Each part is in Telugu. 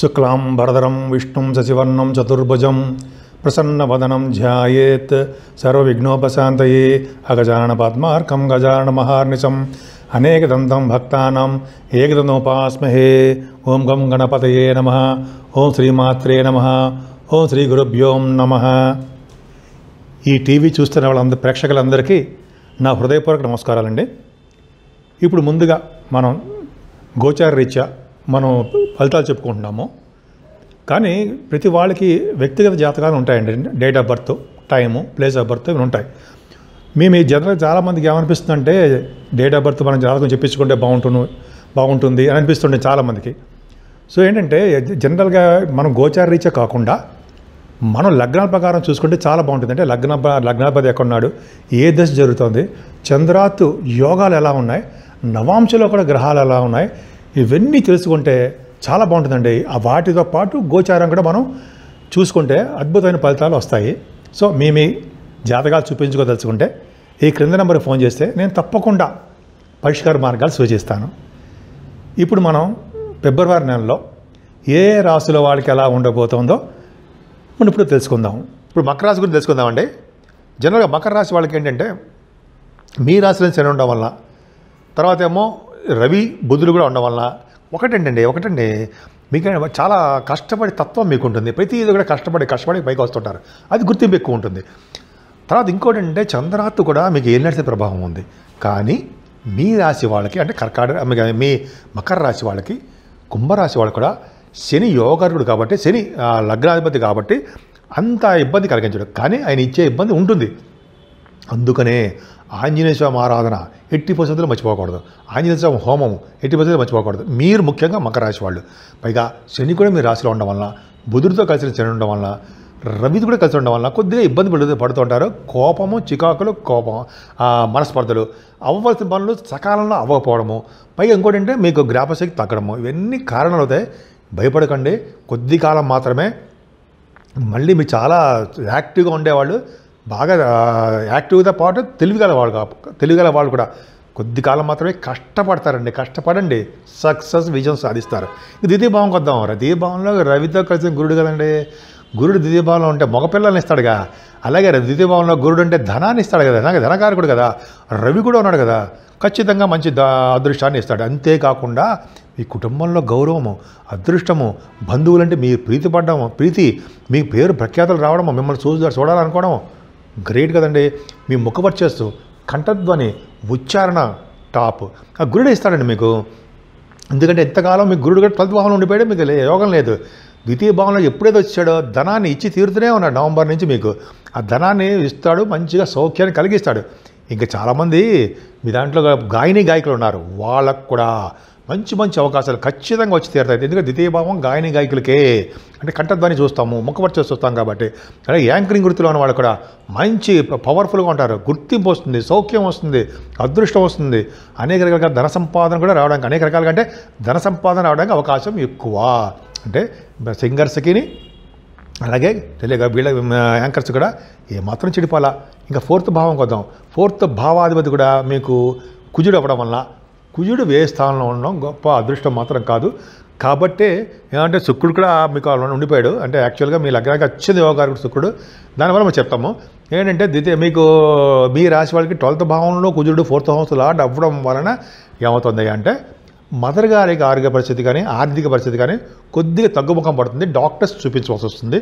శుక్లాం చతుర్భుజం ప్రసన్నవదనం ధ్యాయేత్ चतुर्भुजं అగజాన పద్మార్కం గజాన మహార్నిశం అనేక దంతం భక్తానం ఏకదనోపాస్మహే ఓం గం గణపతయే నమ ఓం శ్రీమాత్రే నమ ఓం శ్రీ గురుభ్యోం నమ ఈ టీవీ చూస్తున్న వాళ్ళందరి ప్రేక్షకులందరికీ నా హృదయపూర్వక నమస్కారాలండి ఇప్పుడు ముందుగా మనం గోచార రీత్యా మనం ఫలితాలు చెప్పుకుంటున్నాము కానీ ప్రతి వాళ్ళకి వ్యక్తిగత జాతకాలు ఉంటాయండి date of birth time place of birth ఇవి ఉంటాయి మేము ఈ జనరల్ చాలామందికి ఏమనిపిస్తుందంటే డేట్ ఆఫ్ బర్త్ మనం జాతకం చెప్పించుకుంటే బాగుంటుంది బాగుంటుంది అని అనిపిస్తుండే చాలామందికి సో ఏంటంటే జనరల్గా మనం గోచార రీచే కాకుండా మనం లగ్నాల ప్రకారం చూసుకుంటే చాలా బాగుంటుంది అంటే లగ్న లగ్నాధిపతి ఎక్కడున్నాడు ఏ దశ జరుగుతుంది చంద్రాత్ యోగాలు ఎలా ఉన్నాయి నవాంశలో కూడా గ్రహాలు ఎలా ఉన్నాయి ఇవన్నీ తెలుసుకుంటే చాలా బాగుంటుందండి ఆ వాటితో పాటు గోచారం కూడా మనం చూసుకుంటే అద్భుతమైన ఫలితాలు వస్తాయి సో మీ మీ జాతకాలు చూపించుకోదలుచుకుంటే ఈ క్రింద నెంబర్కి ఫోన్ చేస్తే నేను తప్పకుండా పరిష్కార మార్గాలు సూచిస్తాను ఇప్పుడు మనం ఫిబ్రవరి నెలలో ఏ రాశుల వాళ్ళకి ఎలా ఉండబోతుందో మనం ఇప్పుడు తెలుసుకుందాం ఇప్పుడు మకర రాశి గురించి తెలుసుకుందామండి జనరల్గా మకర రాశి వాళ్ళకి ఏంటంటే మీ రాశిలో శని ఉండడం వల్ల తర్వాత ఏమో రవి బుధులు కూడా ఉండడం వలన ఒకటండి ఒకటండి మీకు చాలా కష్టపడే తత్వం మీకు ఉంటుంది ప్రతి ఇది కూడా కష్టపడి కష్టపడి పైకి వస్తుంటారు అది గుర్తింపు ఎక్కువ ఉంటుంది తర్వాత ఇంకోటి అంటే చంద్రాత్తు కూడా మీకు ఏలినడిసే ప్రభావం ఉంది కానీ మీ రాశి వాళ్ళకి అంటే కర్కాట మీ మకర రాశి వాళ్ళకి కుంభరాశి వాళ్ళకి కూడా శని యోగరుడు కాబట్టి శని లగ్నాధిపతి కాబట్టి అంత ఇబ్బంది కలిగించడు కానీ ఆయన ఇచ్చే ఇబ్బంది ఉంటుంది అందుకనే ఆంజనేయ స్వామి ఆరాధన ఎట్టి పరిస్థితులు మర్చిపోకూడదు ఆంజనేయ స్వామి హోమం ఎట్టి పరిస్థితులు మర్చిపోకూడదు మీరు ముఖ్యంగా మకర రాశి వాళ్ళు పైగా శని కూడా మీరు రాశిలో ఉండడం వలన బుధుడితో కలిసిన శని ఉండడం వలన రవిది కూడా కలిసి ఉండడం వలన కొద్దిగా ఇబ్బంది పడుతూ పడుతుంటారు కోపము చికాకులు కోపం మనస్పర్ధలు అవ్వవలసిన పనులు సకాలంలో అవ్వకపోవడము పైగా ఇంకోటి అంటే మీకు జ్ఞాపశక్తి తగ్గడము ఇవన్నీ కారణాలు అవుతాయి భయపడకండి కొద్ది కాలం మాత్రమే మళ్ళీ మీరు చాలా యాక్టివ్గా ఉండేవాళ్ళు బాగా యాక్టివ్గా పాటు వాళ్ళు తెలివిగలవాడు వాళ్ళు కూడా కొద్ది కాలం మాత్రమే కష్టపడతారండి కష్టపడండి సక్సెస్ విజయం సాధిస్తారు ద్వితీయభావం కొద్దాం ద్వితీయభావంలో రవితో కలిసిన గురుడు కదండి గురుడు ద్వితీయభావంలో ఉంటే మగపిల్లల్ని ఇస్తాడుగా అలాగే ద్వితీయభావంలో గురుడు అంటే ధనాన్ని ఇస్తాడు కదా నాకు ధనకారకుడు కదా రవి కూడా ఉన్నాడు కదా ఖచ్చితంగా మంచి అదృష్టాన్ని ఇస్తాడు అంతేకాకుండా మీ కుటుంబంలో గౌరవము అదృష్టము బంధువులంటే మీరు ప్రీతి పడ్డము ప్రీతి మీ పేరు ప్రఖ్యాతలు రావడము మిమ్మల్ని చూసి చూడాలనుకోవడము గ్రేట్ కదండి మీ ముఖవర్చస్సు కంఠధ్వని ఉచ్చారణ టాప్ ఆ గురుడు ఇస్తాడండి మీకు ఎందుకంటే ఎంతకాలం మీ గురుడు కూడా ట్వెల్త్ భావంలో ఉండిపోయాడు మీకు యోగం లేదు ద్వితీయ భావంలో ఎప్పుడైతే వచ్చాడో ధనాన్ని ఇచ్చి తీరుతూనే ఉన్నాడు నవంబర్ నుంచి మీకు ఆ ధనాన్ని ఇస్తాడు మంచిగా సౌఖ్యాన్ని కలిగిస్తాడు ఇంకా చాలామంది మీ దాంట్లో గాయని గాయకులు ఉన్నారు వాళ్ళకు కూడా మంచి మంచి అవకాశాలు ఖచ్చితంగా వచ్చి తీరుతాయి ఎందుకంటే ద్వితీయ భావం గాయని గాయకులకే అంటే కంఠధ్వని చూస్తాము ముఖపరిచి చూస్తాం కాబట్టి అలాగే యాంకరింగ్ గుర్తులో ఉన్న వాళ్ళు కూడా మంచి పవర్ఫుల్గా ఉంటారు గుర్తింపు వస్తుంది సౌఖ్యం వస్తుంది అదృష్టం వస్తుంది అనేక రకాలుగా ధన సంపాదన కూడా రావడానికి అనేక రకాలుగా అంటే ధన సంపాదన రావడానికి అవకాశం ఎక్కువ అంటే సింగర్స్కి అలాగే తెలియక వీళ్ళ యాంకర్స్ కూడా ఏమాత్రం చెడిపోవాలా ఇంకా ఫోర్త్ భావం కొద్దాం ఫోర్త్ భావాధిపతి కూడా మీకు కుజుడు అవ్వడం వల్ల కుజుడు వే స్థానంలో ఉండడం గొప్ప అదృష్టం మాత్రం కాదు కాబట్టే ఏమంటే శుక్రుడు కూడా మీకు అలా ఉండిపోయాడు అంటే యాక్చువల్గా మీ లగ్నానికి వచ్చింది యోగారు శుక్రుడు దానివల్ల మనం చెప్తాము ఏంటంటే ద్వితీయ మీకు మీ రాశి వాళ్ళకి ట్వెల్త్ భావంలో కుజుడు ఫోర్త్ హౌస్ లాడ్ అవ్వడం వలన ఏమవుతుంది అంటే మదర్ గారికి ఆరోగ్య పరిస్థితి కానీ ఆర్థిక పరిస్థితి కానీ కొద్దిగా తగ్గుముఖం పడుతుంది డాక్టర్స్ చూపించవలసి వస్తుంది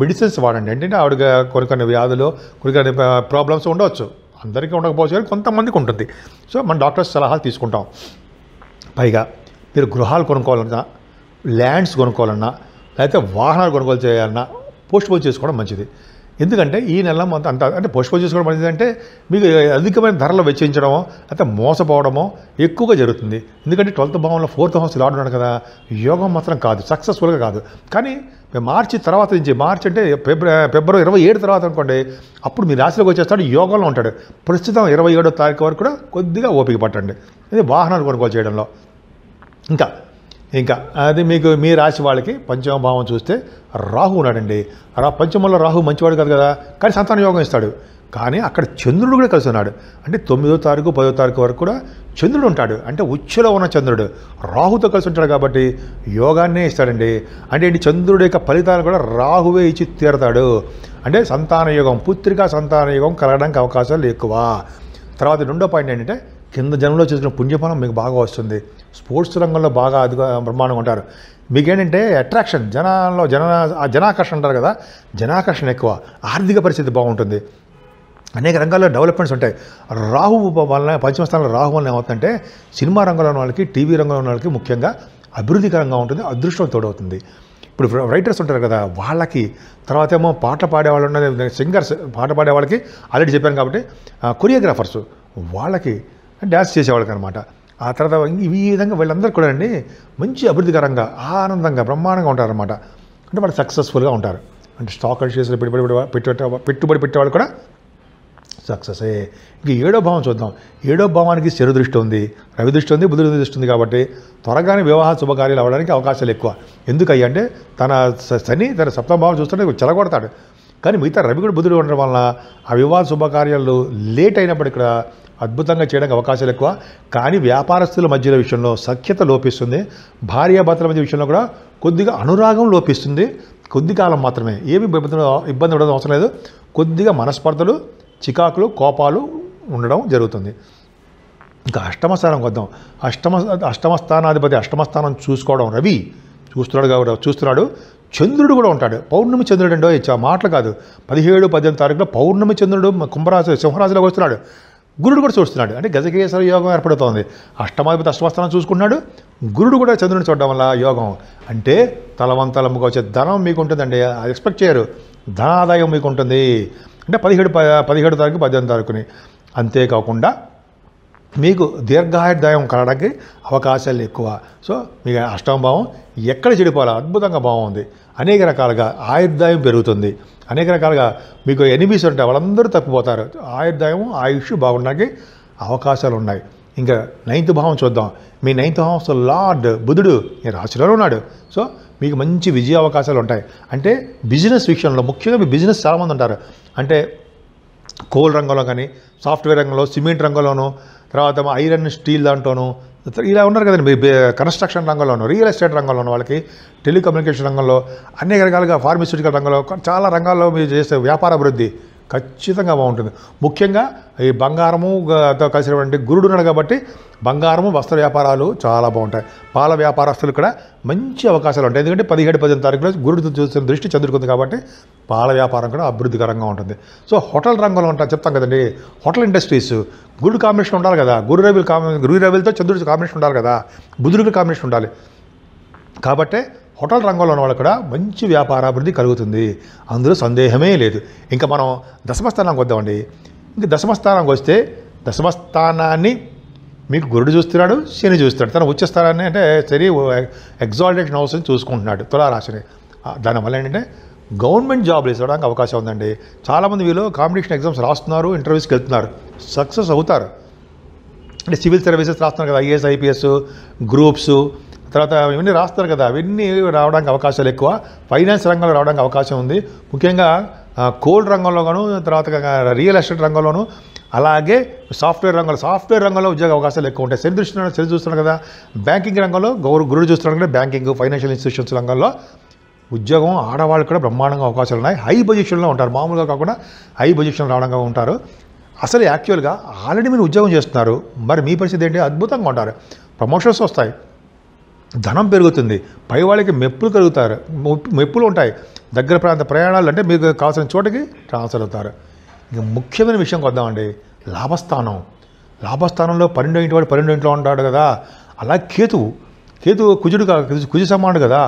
మెడిసిన్స్ వాడండి ఏంటంటే ఆవిడ కొన్ని కొన్ని వ్యాధులు కొన్ని కొన్ని ప్రాబ్లమ్స్ ఉండవచ్చు అందరికీ ఉండకపోవచ్చు కానీ కొంతమందికి ఉంటుంది సో మన డాక్టర్స్ సలహాలు తీసుకుంటాం పైగా మీరు గృహాలు కొనుక్కోవాలన్నా ల్యాండ్స్ కొనుక్కోవాలన్నా లేకపోతే వాహనాలు కొనుగోలు చేయాలన్నా పోస్ట్ పోన్ చేసుకోవడం మంచిది ఎందుకంటే ఈ నెల మొత్తం అంత అంటే పోస్ట్పోన్ చేసుకోవడం అనేది అంటే మీకు అధికమైన ధరలు వెచ్చించడమో లేకపోతే మోసపోవడమో ఎక్కువగా జరుగుతుంది ఎందుకంటే ట్వెల్త్ భావంలో ఫోర్త్ హౌస్ లాడ్ ఉన్నాడు కదా యోగం మాత్రం కాదు సక్సెస్ఫుల్గా కాదు కానీ మార్చి తర్వాత నుంచి మార్చి అంటే ఫిబ్రవరి ఫిబ్రవరి ఇరవై ఏడు తర్వాత అనుకోండి అప్పుడు మీ రాశిలోకి వచ్చేస్తాడు యోగంలో ఉంటాడు ప్రస్తుతం ఇరవై ఏడో తారీఖు వరకు కూడా కొద్దిగా ఓపిక పట్టండి ఇది వాహనాలు కొనుగోలు చేయడంలో ఇంకా ఇంకా అది మీకు మీ రాశి వాళ్ళకి పంచమ భావం చూస్తే రాహు ఉన్నాడండి రా పంచమంలో రాహు మంచివాడు కాదు కదా కానీ సంతాన యోగం ఇస్తాడు కానీ అక్కడ చంద్రుడు కూడా కలిసి ఉన్నాడు అంటే తొమ్మిదో తారీఖు పదో తారీఖు వరకు కూడా చంద్రుడు ఉంటాడు అంటే ఉచ్చులో ఉన్న చంద్రుడు రాహుతో కలిసి ఉంటాడు కాబట్టి యోగాన్నే ఇస్తాడండి అంటే ఏంటి చంద్రుడి యొక్క ఫలితాలు కూడా రాహువే ఇచ్చి తీరతాడు అంటే సంతాన యోగం పుత్రికా సంతాన యోగం కలగడానికి అవకాశాలు ఎక్కువ తర్వాత రెండో పాయింట్ ఏంటంటే కింద జన్మలో చేసిన పుణ్యఫలం మీకు బాగా వస్తుంది స్పోర్ట్స్ రంగంలో బాగా అధిక బ్రహ్మాండంగా ఉంటారు మీకేంటంటే అట్రాక్షన్ జనాల్లో జన జనాకర్షణ అంటారు కదా జనాకర్షణ ఎక్కువ ఆర్థిక పరిస్థితి బాగుంటుంది అనేక రంగాల్లో డెవలప్మెంట్స్ ఉంటాయి రాహు వలన పంచమ స్థానంలో రాహు వలన ఏమవుతుందంటే సినిమా రంగంలో ఉన్న వాళ్ళకి టీవీ రంగంలో ఉన్న వాళ్ళకి ముఖ్యంగా అభివృద్ధికరంగా ఉంటుంది అదృష్టం తోడవుతుంది ఇప్పుడు రైటర్స్ ఉంటారు కదా వాళ్ళకి తర్వాత ఏమో పాట పాడేవాళ్ళు ఉన్న సింగర్స్ పాట పాడే వాళ్ళకి ఆల్రెడీ చెప్పాను కాబట్టి కొరియోగ్రాఫర్స్ వాళ్ళకి డ్యాన్స్ చేసేవాళ్ళకి అనమాట ఆ తర్వాత ఈ విధంగా వీళ్ళందరూ కూడా అండి మంచి అభివృద్ధికరంగా ఆనందంగా బ్రహ్మాండంగా ఉంటారనమాట అంటే వాళ్ళు సక్సెస్ఫుల్గా ఉంటారు అంటే స్టాక్ అండ్ షేర్స్లో పెట్టుబడి పెట్టుబడి పెట్టుబడి పెట్టేవాళ్ళు కూడా సక్సెస్ అయ్యే ఇంక ఏడో భావం చూద్దాం ఏడో భావానికి శరు దృష్టి ఉంది రవి దృష్టి ఉంది బుద్ధుడు దృష్టి ఉంది కాబట్టి త్వరగానే వివాహ శుభకార్యాలు అవ్వడానికి అవకాశాలు ఎక్కువ ఎందుకయ్యా అంటే తన శని తన సప్తమ భావం చూస్తుంటే చెలగొడతాడు కానీ మిగతా రవి కూడా బుద్ధుడు ఉండడం వలన ఆ వివాహ శుభకార్యాలు లేట్ అయినప్పటికీ కూడా అద్భుతంగా చేయడానికి అవకాశాలు ఎక్కువ కానీ వ్యాపారస్తుల మధ్యలో విషయంలో సఖ్యత లోపిస్తుంది భార్యాభర్తల మధ్య విషయంలో కూడా కొద్దిగా అనురాగం లోపిస్తుంది కొద్ది కాలం మాత్రమే ఏమి ఇబ్బంది ఉండడం అవసరం లేదు కొద్దిగా మనస్పర్ధలు చికాకులు కోపాలు ఉండడం జరుగుతుంది ఇంకా అష్టమస్థానం వద్దాం అష్టమ అష్టమస్థానాధిపతి అష్టమస్థానం చూసుకోవడం రవి చూస్తున్నాడు కాబట్టి చూస్తున్నాడు చంద్రుడు కూడా ఉంటాడు పౌర్ణమి చంద్రుడు అండి మాటలు కాదు పదిహేడు పద్దెనిమిది తారీఖులో పౌర్ణమి చంద్రుడు కుంభరాశి సింహరాశిలోకి వస్తున్నాడు గురుడు కూడా చూస్తున్నాడు అంటే గజకేశ్వర యోగం ఏర్పడుతోంది అష్టమాధిపతి అష్టమస్థానం చూసుకున్నాడు గురుడు కూడా చంద్రుని చూడడం వల్ల యోగం అంటే ముఖ వచ్చే ధనం మీకు ఉంటుందండి అది ఎక్స్పెక్ట్ చేయరు ధనాదాయం మీకు ఉంటుంది అంటే పదిహేడు ప పదిహేడు తారీఖు పద్దెనిమిది తారీఖుని అంతేకాకుండా మీకు దీర్ఘాయుర్దాయం కలడానికి అవకాశాలు ఎక్కువ సో మీకు అష్టమ భావం ఎక్కడ చెడిపోవాలో అద్భుతంగా బాగుంది అనేక రకాలుగా ఆయుర్దాయం పెరుగుతుంది అనేక రకాలుగా మీకు ఎనిమిస్ ఉంటాయి వాళ్ళందరూ తప్పిపోతారు ఆయుర్దాయం ఆయుష్ బాగుండడానికి అవకాశాలు ఉన్నాయి ఇంకా నైన్త్ భావం చూద్దాం మీ నైన్త్ హౌస్ లార్డ్ బుధుడు ఈ రాశిలో ఉన్నాడు సో మీకు మంచి విజయ అవకాశాలు ఉంటాయి అంటే బిజినెస్ విషయంలో ముఖ్యంగా మీ బిజినెస్ చాలామంది ఉంటారు అంటే కోల్ రంగంలో కానీ సాఫ్ట్వేర్ రంగంలో సిమెంట్ రంగంలోనూ తర్వాత ఐరన్ స్టీల్ దాంట్లోనూ ఇలా ఉన్నారు కదండి కన్స్ట్రక్షన్ రంగంలోనూ రియల్ ఎస్టేట్ రంగంలోనూ వాళ్ళకి టెలికమ్యూనికేషన్ రంగంలో అనేక రకాలుగా ఫార్మస్యూటికల్ రంగంలో చాలా రంగాల్లో మీరు చేసే వ్యాపార అభివృద్ధి ఖచ్చితంగా బాగుంటుంది ముఖ్యంగా ఈ బంగారము కలిసినటువంటి గురుడు ఉన్నాడు కాబట్టి బంగారము వస్త్ర వ్యాపారాలు చాలా బాగుంటాయి పాల వ్యాపారస్తులు కూడా మంచి అవకాశాలు ఉంటాయి ఎందుకంటే పదిహేడు పదిహేను తారీఖులో గురుడు చూసిన దృష్టి చదువుకుంది కాబట్టి పాల వ్యాపారం కూడా అభివృద్ధికరంగా ఉంటుంది సో హోటల్ రంగంలో ఉంటా చెప్తాం కదండి హోటల్ ఇండస్ట్రీస్ గురుడు కాంబినేషన్ ఉండాలి కదా గురు రవిలు కాంబినేషన్ గురు రవిలతో చంద్రుడి కాంబినేషన్ ఉండాలి కదా బుధుడికి కాంబినేషన్ ఉండాలి కాబట్టే హోటల్ రంగంలో ఉన్న వాళ్ళు కూడా మంచి వ్యాపారాభివృద్ధి కలుగుతుంది అందులో సందేహమే లేదు ఇంకా మనం దశమస్థానానికి వద్దామండి ఇంకా దశమస్థానానికి వస్తే దశమస్థానాన్ని మీకు గురుడు చూస్తున్నాడు శని చూస్తున్నాడు తన ఉచ్చస్థానాన్ని అంటే సరి ఎగ్జాల్టేషన్ హౌస్ అని చూసుకుంటున్నాడు తులారాశిని దానివల్ల ఏంటంటే గవర్నమెంట్ జాబ్లు ఇవ్వడానికి అవకాశం ఉందండి చాలామంది వీళ్ళు కాంపిటీషన్ ఎగ్జామ్స్ రాస్తున్నారు ఇంటర్వ్యూస్కి వెళ్తున్నారు సక్సెస్ అవుతారు అంటే సివిల్ సర్వీసెస్ రాస్తున్నారు కదా ఐఏఎస్ ఐపీఎస్ గ్రూప్స్ తర్వాత ఇవన్నీ రాస్తారు కదా అవన్నీ రావడానికి అవకాశాలు ఎక్కువ ఫైనాన్స్ రంగంలో రావడానికి అవకాశం ఉంది ముఖ్యంగా కోల్డ్ రంగంలోను తర్వాత రియల్ ఎస్టేట్ రంగంలోను అలాగే సాఫ్ట్వేర్ రంగంలో సాఫ్ట్వేర్ రంగంలో ఉద్యోగ అవకాశాలు ఎక్కువ ఉంటాయి సెల్ చూస్తున్నాడు సెల్ చూస్తున్నాడు కదా బ్యాంకింగ్ రంగంలో గౌరు గురుడు చూస్తున్నాడు కదా బ్యాంకింగ్ ఫైనాన్షియల్ ఇన్స్టిట్యూషన్స్ రంగంలో ఉద్యోగం ఆడవాళ్ళు కూడా బ్రహ్మాండంగా అవకాశాలు ఉన్నాయి హై పొజిషన్లో ఉంటారు మామూలుగా కాకుండా హై పొజిషన్ రావడంగా ఉంటారు అసలు యాక్చువల్గా ఆల్రెడీ మీరు ఉద్యోగం చేస్తున్నారు మరి మీ పరిస్థితి ఏంటి అద్భుతంగా ఉంటారు ప్రమోషన్స్ వస్తాయి ధనం పెరుగుతుంది పై వాళ్ళకి మెప్పులు కలుగుతారు మెప్పులు ఉంటాయి దగ్గర ప్రాంత ప్రయాణాలు అంటే మీకు కావాల్సిన చోటకి ట్రాన్స్ఫర్ అవుతారు ఇక ముఖ్యమైన విషయం కొద్దామండి లాభస్థానం లాభస్థానంలో పన్నెండో ఇంటి వాడు పన్నెండో ఇంట్లో ఉంటాడు కదా అలా కేతువు కేతు కుజుడు కుజు సమానుడు కదా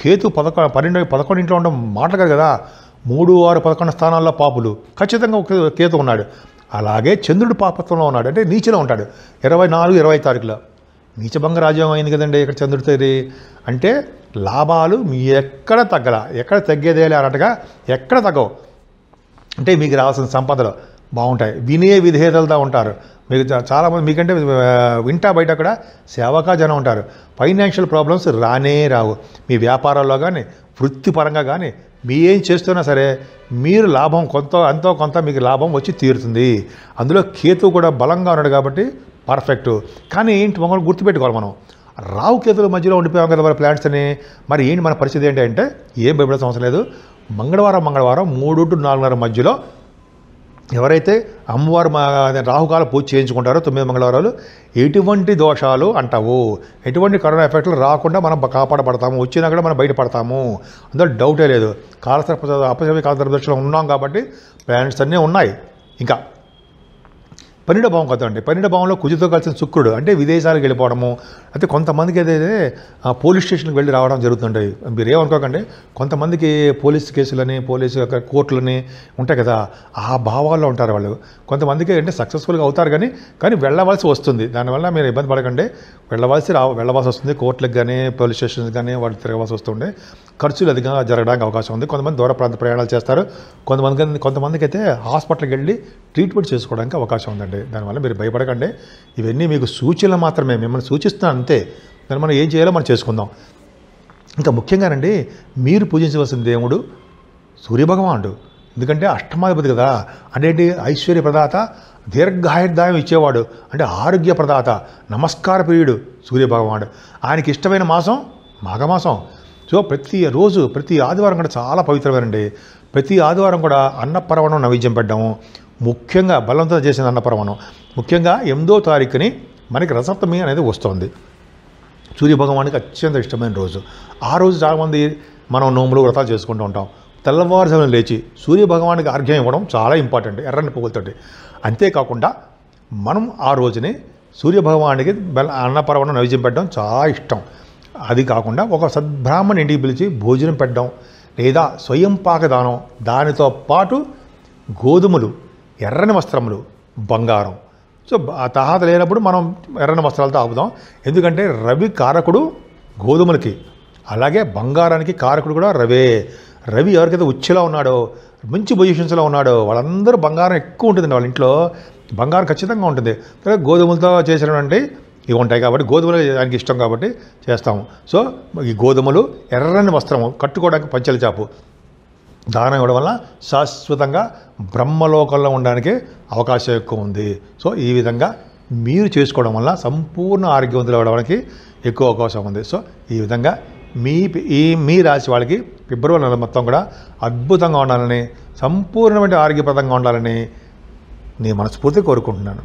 కేతు పదకొ పన్నెండు పదకొండు ఇంట్లో ఉండడం మాట్లాడదు కదా మూడు ఆరు పదకొండు స్థానాల్లో పాపులు ఖచ్చితంగా కేతు ఉన్నాడు అలాగే చంద్రుడు పాపత్వంలో ఉన్నాడు అంటే నీచలో ఉంటాడు ఇరవై నాలుగు ఇరవై తారీఖులో నీచభంగ రాజ్యం అయింది కదండి ఇక్కడ చంద్రుడితేరి అంటే లాభాలు మీ ఎక్కడ తగ్గల ఎక్కడ తగ్గేదే అన్నట్టుగా ఎక్కడ తగ్గవు అంటే మీకు రావాల్సిన సంపదలు బాగుంటాయి వినే విధేయతలతో ఉంటారు మీకు చాలామంది మీకంటే వింటా బయట కూడా సేవకా జనం ఉంటారు ఫైనాన్షియల్ ప్రాబ్లమ్స్ రానే రావు మీ వ్యాపారాల్లో కానీ వృత్తిపరంగా కానీ మీ ఏం చేస్తున్నా సరే మీరు లాభం కొంత అంతో కొంత మీకు లాభం వచ్చి తీరుతుంది అందులో కేతు కూడా బలంగా ఉన్నాడు కాబట్టి పర్ఫెక్ట్ కానీ ఏంటి మనం గుర్తుపెట్టుకోవాలి మనం రావు కేతుల మధ్యలో ఉండిపోయాం కదా మరి ప్లాంట్స్ అని మరి ఏంటి మన పరిస్థితి ఏంటంటే ఏం భయపడాల్సిన అవసరం లేదు మంగళవారం మంగళవారం మూడు టు నాలుగున్నర మధ్యలో ఎవరైతే అమ్మవారు రాహుకాల పూజ చేయించుకుంటారో తొమ్మిది మంగళవారాలు ఎటువంటి దోషాలు అంటావు ఎటువంటి కరోనా ఎఫెక్ట్లు రాకుండా మనం కాపాడబడతాము వచ్చినా కూడా మనం బయటపడతాము అందులో డౌటే లేదు కాలసర్ప అపశవి కాలసర్ప దక్షిణ ఉన్నాం కాబట్టి ప్లాంట్స్ అన్నీ ఉన్నాయి ఇంకా పన్నెండో భావం కథ అండి భావంలో కుజితో కలిసిన శుక్రుడు అంటే విదేశాలకు వెళ్ళిపోవడము అయితే కొంతమందికి ఏదైతే పోలీస్ స్టేషన్కి వెళ్ళి రావడం జరుగుతుండే మీరు ఏమనుకోకండి కొంతమందికి పోలీస్ కేసులని పోలీసు యొక్క కోర్టులని ఉంటాయి కదా ఆ భావాల్లో ఉంటారు వాళ్ళు కొంతమందికి అంటే సక్సెస్ఫుల్గా అవుతారు కానీ కానీ వెళ్ళవలసి వస్తుంది దానివల్ల మీరు ఇబ్బంది పడకండి వెళ్ళవలసి రా వెళ్ళవలసి వస్తుంది కోర్టులకు కానీ పోలీస్ స్టేషన్స్ కానీ వాళ్ళు తిరగవలసి వస్తుండే ఖర్చులు అధికంగా జరగడానికి అవకాశం ఉంది కొంతమంది దూర ప్రాంత ప్రయాణాలు చేస్తారు కొంతమంది కొంతమందికి అయితే హాస్పిటల్కి వెళ్ళి ట్రీట్మెంట్ చేసుకోవడానికి అవకాశం ఉందండి ఉంటుంది దానివల్ల మీరు భయపడకండి ఇవన్నీ మీకు సూచనలు మాత్రమే మిమ్మల్ని సూచిస్తున్నా అంతే దాన్ని మనం ఏం చేయాలో మనం చేసుకుందాం ఇంకా ముఖ్యంగానండి మీరు పూజించవలసిన దేవుడు సూర్యభగవానుడు ఎందుకంటే అష్టమాధిపతి కదా అంటే ఐశ్వర్య ప్రదాత దీర్ఘాయుర్దాయం ఇచ్చేవాడు అంటే ఆరోగ్య ప్రదాత నమస్కార ప్రియుడు సూర్యభగవానుడు ఆయనకి ఇష్టమైన మాసం మాఘమాసం సో ప్రతి రోజు ప్రతి ఆదివారం కూడా చాలా పవిత్రమైనండి ప్రతి ఆదివారం కూడా అన్నపరవణం నైవేద్యం పెట్టడము ముఖ్యంగా బలవంతం చేసిన అన్నపర్వణం ముఖ్యంగా ఎనిమిదో తారీఖుని మనకి రసప్తమి అనేది వస్తుంది సూర్యభగవానికి అత్యంత ఇష్టమైన రోజు ఆ రోజు చాలామంది మనం నోములు వ్రతాలు చేసుకుంటూ ఉంటాం తెల్లవారుజామున లేచి సూర్యభగవానికి అర్ఘ్యం ఇవ్వడం చాలా ఇంపార్టెంట్ ఎర్రని పువ్వులతోటి అంతేకాకుండా మనం ఆ రోజుని సూర్యభగవానికి బెల అన్నపర్వణం నైవేద్యం పెట్టడం చాలా ఇష్టం అది కాకుండా ఒక సద్బ్రాహ్మణ ఇంటికి పిలిచి భోజనం పెట్టడం లేదా స్వయం పాకదానం దానితో పాటు గోధుమలు ఎర్రని వస్త్రములు బంగారం సో తహాత లేనప్పుడు మనం ఎర్రని వస్త్రాలతో ఆపుదాం ఎందుకంటే రవి కారకుడు గోధుమలకి అలాగే బంగారానికి కారకుడు కూడా రవే రవి ఎవరికైతే ఉచ్చిలో ఉన్నాడో మంచి పొజిషన్స్లో ఉన్నాడో వాళ్ళందరూ బంగారం ఎక్కువ ఉంటుందండి వాళ్ళ ఇంట్లో బంగారం ఖచ్చితంగా ఉంటుంది గోధుమలతో చేసినటువంటి ఇవి ఉంటాయి కాబట్టి గోధుమలు ఆయనకి ఇష్టం కాబట్టి చేస్తాము సో ఈ గోధుమలు ఎర్రని వస్త్రము కట్టుకోవడానికి పంచల చాపు దానం ఇవ్వడం వల్ల శాశ్వతంగా బ్రహ్మలోకంలో ఉండడానికి అవకాశం ఎక్కువ ఉంది సో ఈ విధంగా మీరు చేసుకోవడం వల్ల సంపూర్ణ ఆరోగ్యవంతులు అవ్వడానికి ఎక్కువ అవకాశం ఉంది సో ఈ విధంగా మీ ఈ మీ రాశి వాళ్ళకి ఫిబ్రవరి నెల మొత్తం కూడా అద్భుతంగా ఉండాలని సంపూర్ణమైన ఆరోగ్యప్రదంగా ఉండాలని నేను మనస్ఫూర్తి కోరుకుంటున్నాను